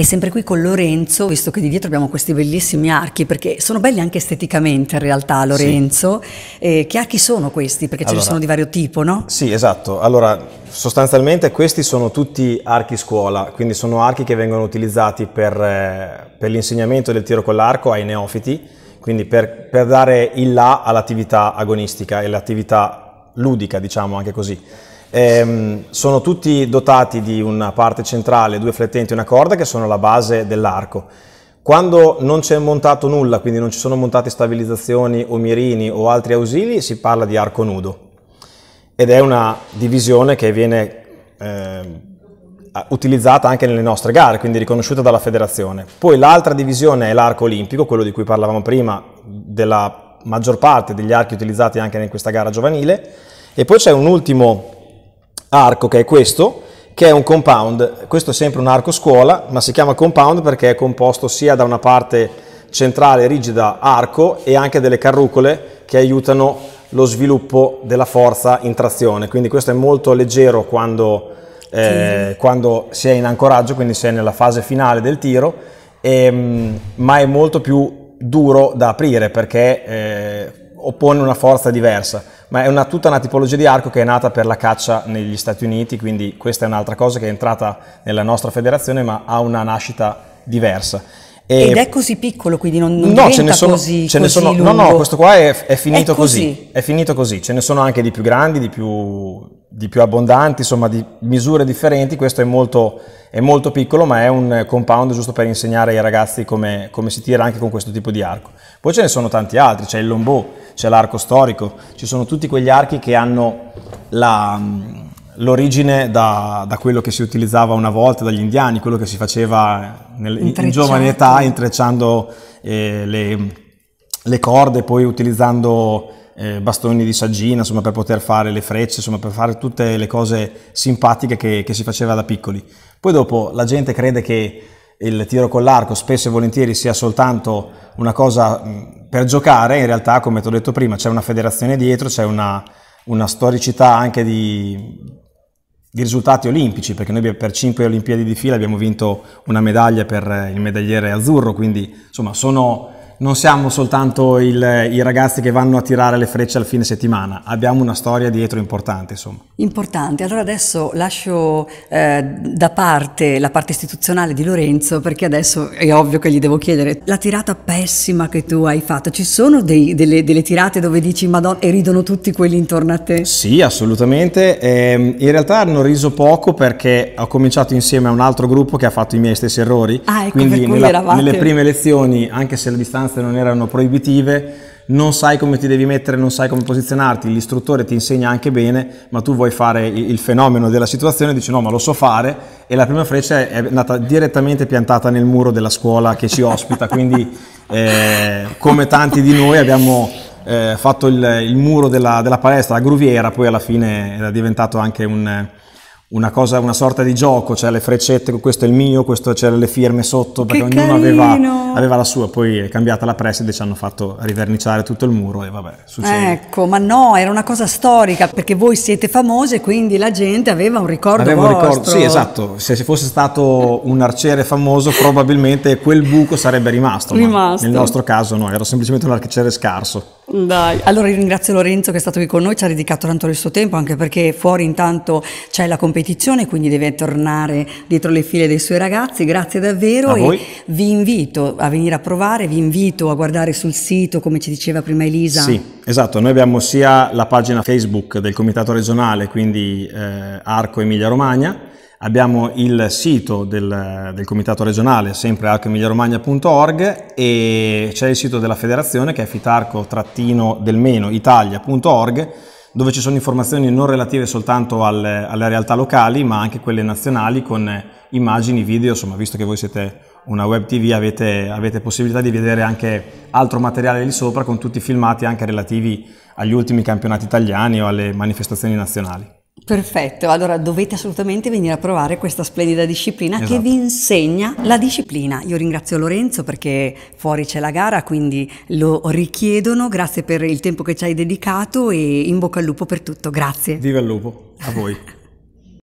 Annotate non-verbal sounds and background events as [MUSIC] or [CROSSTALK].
e sempre qui con Lorenzo, visto che di dietro abbiamo questi bellissimi archi, perché sono belli anche esteticamente in realtà Lorenzo, sì. eh, che archi sono questi? Perché allora, ce ne sono di vario tipo, no? Sì, esatto. Allora, sostanzialmente questi sono tutti archi scuola, quindi sono archi che vengono utilizzati per, eh, per l'insegnamento del tiro con l'arco ai neofiti, quindi per, per dare il là all'attività agonistica e l'attività ludica, diciamo anche così. Ehm, sono tutti dotati di una parte centrale, due flettenti e una corda che sono la base dell'arco. Quando non c'è montato nulla, quindi non ci sono montate stabilizzazioni o mirini o altri ausili, si parla di arco nudo ed è una divisione che viene eh, utilizzata anche nelle nostre gare, quindi riconosciuta dalla federazione. Poi l'altra divisione è l'arco olimpico, quello di cui parlavamo prima, della maggior parte degli archi utilizzati anche in questa gara giovanile, e poi c'è un ultimo arco che è questo, che è un compound, questo è sempre un arco scuola, ma si chiama compound perché è composto sia da una parte centrale rigida arco e anche delle carrucole che aiutano lo sviluppo della forza in trazione, quindi questo è molto leggero quando, eh, sì. quando si è in ancoraggio, quindi si è nella fase finale del tiro, e, ehm, ma è molto più duro da aprire perché eh, oppone una forza diversa, ma è una, tutta una tipologia di arco che è nata per la caccia negli Stati Uniti, quindi questa è un'altra cosa che è entrata nella nostra federazione ma ha una nascita diversa. Ed è così piccolo, quindi non, non no, ce ne sono, così, ce così sono, No, no, questo qua è, è finito è così. così. È finito così. Ce ne sono anche di più grandi, di più, di più abbondanti, insomma, di misure differenti. Questo è molto, è molto, piccolo, ma è un compound giusto per insegnare ai ragazzi come, come, si tira anche con questo tipo di arco. Poi ce ne sono tanti altri, c'è il lombò, c'è l'arco storico, ci sono tutti quegli archi che hanno la l'origine da, da, quello che si utilizzava una volta dagli indiani, quello che si faceva nel, in giovane età intrecciando eh, le, le, corde, poi utilizzando eh, bastoni di saggina, insomma, per poter fare le frecce, insomma, per fare tutte le cose simpatiche che, che si faceva da piccoli. Poi dopo la gente crede che il tiro con l'arco spesso e volentieri sia soltanto una cosa per giocare, in realtà, come ti ho detto prima, c'è una federazione dietro, c'è una, una storicità anche di, di risultati olimpici, perché noi per cinque Olimpiadi di fila abbiamo vinto una medaglia per eh, il medagliere azzurro, quindi insomma sono non siamo soltanto il, i ragazzi che vanno a tirare le frecce al fine settimana, abbiamo una storia dietro importante insomma. Importante, allora adesso lascio eh, da parte la parte istituzionale di Lorenzo perché adesso è ovvio che gli devo chiedere la tirata pessima che tu hai fatto, ci sono dei, delle, delle, tirate dove dici madonna e ridono tutti quelli intorno a te? Sì assolutamente, eh, in realtà hanno riso poco perché ho cominciato insieme a un altro gruppo che ha fatto i miei stessi errori, ah, ecco, quindi nella, nelle prime lezioni anche se la distanza sostanze non erano proibitive, non sai come ti devi mettere, non sai come posizionarti, l'istruttore ti insegna anche bene, ma tu vuoi fare il fenomeno della situazione, dici no, ma lo so fare e la prima freccia è andata direttamente piantata nel muro della scuola che ci ospita, [LAUGHS] quindi eh, come tanti di noi abbiamo eh, fatto il, il muro della, della, palestra, la gruviera, poi alla fine è diventato anche un una, cosa, una sorta di gioco, cioè le freccette, questo è il mio, questo c'erano le firme sotto, perché che ognuno aveva, aveva, la sua, poi è cambiata la preside, ci hanno fatto riverniciare tutto il muro e vabbè, succede. Ecco, ma no, era una cosa storica, perché voi siete famose, quindi la gente aveva un ricordo aveva vostro. Un ricordo, sì, esatto, se ci fosse stato un arciere famoso probabilmente quel buco sarebbe rimasto, rimasto. nel nostro caso no, era semplicemente un arciere scarso. Dai. Allora ringrazio Lorenzo che è stato qui con noi, ci ha dedicato tanto del suo tempo, anche perché fuori intanto c'è la competizione, quindi deve tornare dietro le file dei suoi ragazzi. Grazie davvero a e voi. vi invito a venire a provare, vi invito a guardare sul sito, come ci diceva prima Elisa. Sì, esatto, noi abbiamo sia la pagina Facebook del Comitato regionale, quindi eh, Arco Emilia Romagna, Abbiamo il sito del, del comitato regionale, sempre alchemigliaromagna.org e c'è il sito della federazione che è fitarco-italia.org dove ci sono informazioni non relative soltanto al, alle realtà locali ma anche quelle nazionali con immagini, video, insomma visto che voi siete una web tv avete, avete possibilità di vedere anche altro materiale lì sopra con tutti i filmati anche relativi agli ultimi campionati italiani o alle manifestazioni nazionali. Perfetto, allora dovete assolutamente venire a provare questa splendida disciplina esatto. che vi insegna la disciplina. Io ringrazio Lorenzo perché fuori c'è la gara, quindi lo richiedono. Grazie per il tempo che ci hai dedicato e in bocca al lupo per tutto. Grazie. Viva il lupo, a voi. [LAUGHS]